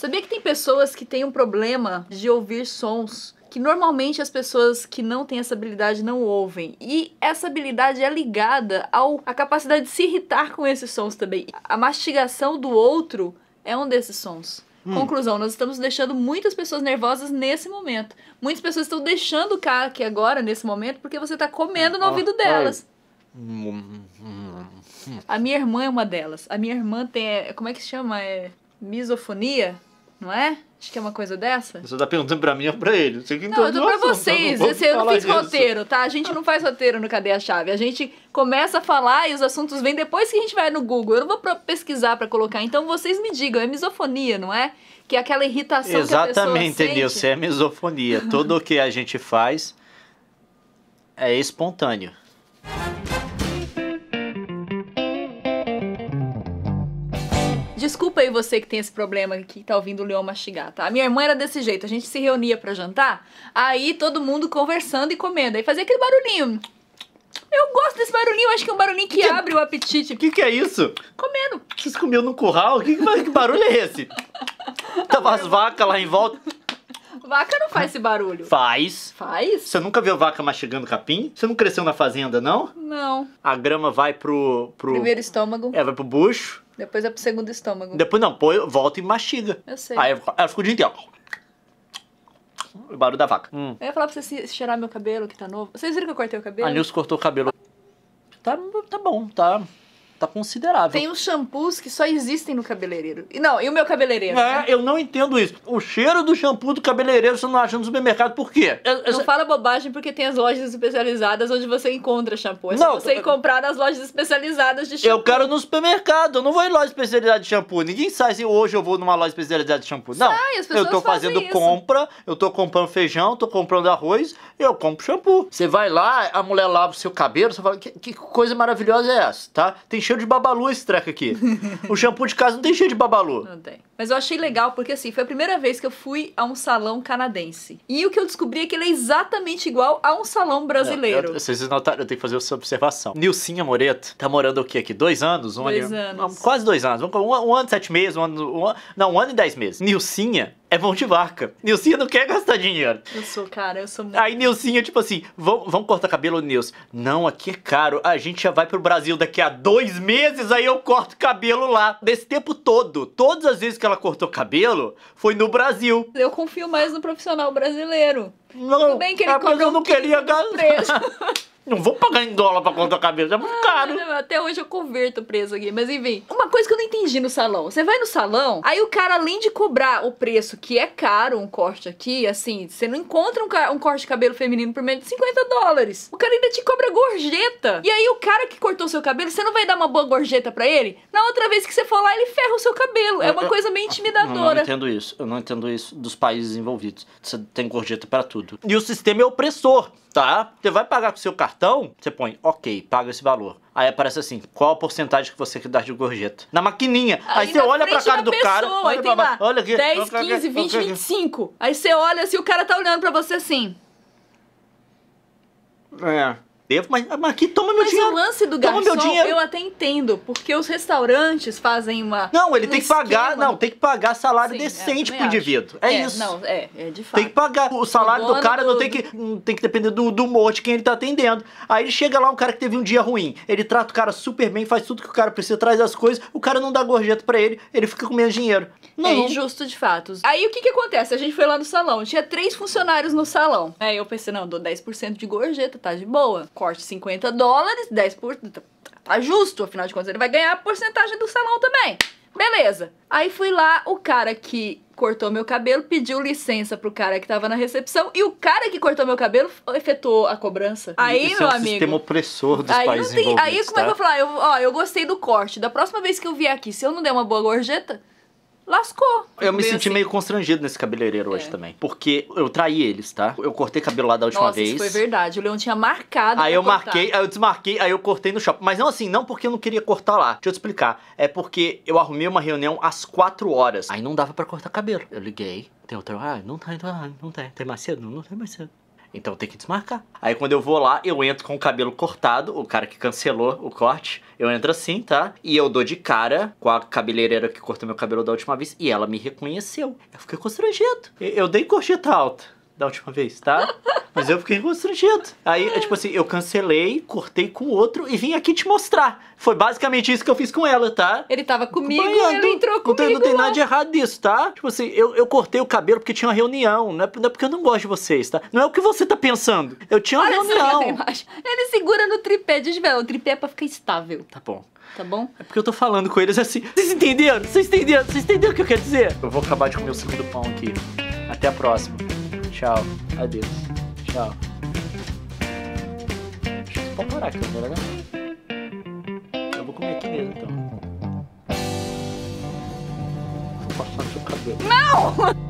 Sabia que tem pessoas que têm um problema de ouvir sons que normalmente as pessoas que não têm essa habilidade não ouvem. E essa habilidade é ligada ao a capacidade de se irritar com esses sons também. A mastigação do outro é um desses sons. Hum. Conclusão, nós estamos deixando muitas pessoas nervosas nesse momento. Muitas pessoas estão deixando o cara aqui agora, nesse momento, porque você está comendo no ah, ouvido delas. A minha irmã é uma delas. A minha irmã tem. É, como é que se chama? É misofonia? não é? Acho que é uma coisa dessa. Você tá perguntando pra mim ou pra ele? Você que não, eu tô pra assunto, vocês. Não eu não fiz disso. roteiro, tá? A gente não faz roteiro no Cadê a Chave. A gente começa a falar e os assuntos vêm depois que a gente vai no Google. Eu não vou pra pesquisar para colocar. Então vocês me digam, é misofonia, não é? Que é aquela irritação Exatamente, que a pessoa é misofonia. Tudo o que a gente faz é espontâneo. Desculpa aí você que tem esse problema que tá ouvindo o leão mastigar, tá? A minha irmã era desse jeito, a gente se reunia para jantar, aí todo mundo conversando e comendo, aí fazia aquele barulhinho. Eu gosto desse barulhinho, acho que é um barulhinho que, que é? abre o apetite. O que, que é isso? Comendo. Vocês comiam no curral? Que, que barulho é esse? Tava tá as vacas lá em volta. Vaca não faz esse barulho. Faz. Faz? Você nunca viu vaca mastigando capim? Você não cresceu na fazenda, não? Não. A grama vai pro. pro... Primeiro estômago. É, vai pro bucho. Depois é pro segundo estômago. Depois não, põe, volta e mastiga. Eu sei. Aí ela fica o dia inteiro. O barulho da vaca. Hum. Eu ia falar pra você cheirar meu cabelo que tá novo. Vocês viram que eu cortei o cabelo? A Nilce cortou o cabelo. Tá, tá bom, tá tá considerável. Tem uns shampoos que só existem no cabeleireiro. E não, e o meu cabeleireiro? É, né? eu não entendo isso. O cheiro do shampoo do cabeleireiro você não acha no supermercado, por quê? Não fala bobagem porque tem as lojas especializadas onde você encontra shampoo. É não, você ir comprar nas lojas especializadas de shampoo. Eu quero no supermercado, eu não vou em loja especializada de shampoo. Ninguém sai se assim, hoje eu vou numa loja especializada de shampoo. Não, sai, as pessoas eu tô fazendo isso. compra, eu tô comprando feijão, tô comprando arroz, eu compro shampoo. Você vai lá, a mulher lava o seu cabelo, você fala, que, que coisa maravilhosa é essa, tá? Tem Cheio de babalu esse treco aqui. o shampoo de casa não tem cheiro de babalu. Não tem. Mas eu achei legal porque assim, foi a primeira vez que eu fui a um salão canadense. E o que eu descobri é que ele é exatamente igual a um salão brasileiro. eu, é, é, vocês notaram, eu tenho que fazer essa observação. Nilcinha Moreto tá morando o quê aqui? Dois anos? Um dois anos. Não, quase dois anos. Um, um, ano e sete meses, um ano. Um, não, um ano e dez meses. Nilcinha é mão de vaca. Nilcinha não quer gastar dinheiro. Eu sou, cara, eu sou muito. Aí Nilcinha, tipo assim, vamos, cortar cabelo, Nils? Não, aqui é caro. A gente já vai pro Brasil daqui a dois meses, aí eu corto cabelo lá. Desse tempo todo, todas as vezes que ela cortou cabelo, foi no Brasil. Eu confio mais no profissional brasileiro. Não, Tudo bem que ele a, é, mas eu não queria gastar. Não vou pagar em dólar pra conta cabeça, é muito ah, caro. Não, até hoje eu converto o preço aqui, mas enfim. Uma coisa que eu não entendi no salão. Você vai no salão, aí o cara, além de cobrar o preço, que é caro um corte aqui, assim, você não encontra um, um corte de cabelo feminino por menos de 50 dólares. O cara ainda te cobra gorjeta. E aí o cara que cortou seu cabelo, você não vai dar uma boa gorjeta pra ele? Na outra vez que você for lá, ele ferra o seu cabelo. É uma eu, coisa meio intimidadora. Eu não entendo isso. Eu não entendo isso dos países envolvidos. Você tem gorjeta para tudo. E o sistema é opressor, tá? Você vai pagar com seu cartão cartão, você põe ok, paga esse valor. Aí aparece assim, qual a porcentagem que você quer dar de gorjeta? Na maquininha. Aí, aí você olha pra cara do pessoa, cara. Olha, pra, lá, olha aqui. 10, 15, 20, 25. Aí você olha assim, o cara tá olhando pra você assim. É devo, mas, mas aqui toma meu mas dinheiro. Mas o lance do toma garçom, eu até entendo, porque os restaurantes fazem uma. Não, ele um tem que pagar, não, tem que pagar salário Sim, é, decente é, pro indivíduo. É, é, isso. Não, é, é de fato. Tem que pagar. O salário o do cara do... não tem que, tem que depender do, do de quem ele tá atendendo. Aí ele chega lá, um cara que teve um dia ruim, ele trata o cara super bem, faz tudo que o cara precisa, traz as coisas, o cara não dá gorjeta para ele, ele fica com menos dinheiro. Não. É injusto de fato. Aí o que que acontece? A gente foi lá no salão, tinha três funcionários no salão. Aí eu pensei, não, dou 10% de gorjeta, tá de boa corte 50 dólares, 10 por. Tá justo, afinal de contas ele vai ganhar a porcentagem do salão também. Beleza. Aí fui lá, o cara que cortou meu cabelo pediu licença pro cara que tava na recepção e o cara que cortou meu cabelo efetuou a cobrança. Aí, Esse é meu é amigo. sistema opressor dos aí países tem, Aí, como tá? é que eu tá? vou falar? Eu, ó, eu gostei do corte. Da próxima vez que eu vier aqui, se eu não der uma boa gorjeta, lascou. Eu me senti assim. meio constrangido nesse cabeleireiro é. hoje também. Porque eu traí eles, tá? Eu cortei cabelo lá da última Nossa, vez. Isso foi verdade. O Leão tinha marcado. Aí eu cortar. marquei, aí eu desmarquei, aí eu cortei no shopping. Mas não assim, não porque eu não queria cortar lá. Deixa eu te explicar. É porque eu arrumei uma reunião às 4 horas. Aí não dava para cortar cabelo. Eu liguei. Tem outro. Ah, não tá, então, ah, não tem. Tem mais cedo? Não, não tem mais cedo. Então tem que desmarcar. Aí quando eu vou lá, eu entro com o cabelo cortado, o cara que cancelou o corte. Eu entro assim, tá? E eu dou de cara com a cabeleireira que cortou meu cabelo da última vez e ela me reconheceu. Eu fiquei constrangido. Eu dei gorjeta alta da última vez, tá? Mas eu fiquei constrangido. Aí, é tipo assim, eu cancelei, cortei com outro e vim aqui te mostrar. Foi basicamente isso que eu fiz com ela, tá? Ele tava comigo ele entrou comigo. Não tem, não tem nada de errado nisso, tá? Tipo assim, eu, eu cortei o cabelo porque tinha uma reunião. Não é, não é, porque eu não gosto de vocês, tá? Não é o que você tá pensando. Eu tinha uma Olha reunião. Ele segura no tripé, desvela. O tripé é pra ficar estável. Tá bom. Tá bom? É porque eu tô falando com eles assim. Vocês entenderam? Vocês entenderam? Vocês entenderam o que eu quero dizer? Eu vou acabar de comer o segundo pão aqui. Até a próxima. Tchau. Adeus. Tchau. pode parar aqui, não né? Eu vou comer aqui mesmo, então. Vou passar no seu cabelo. Não!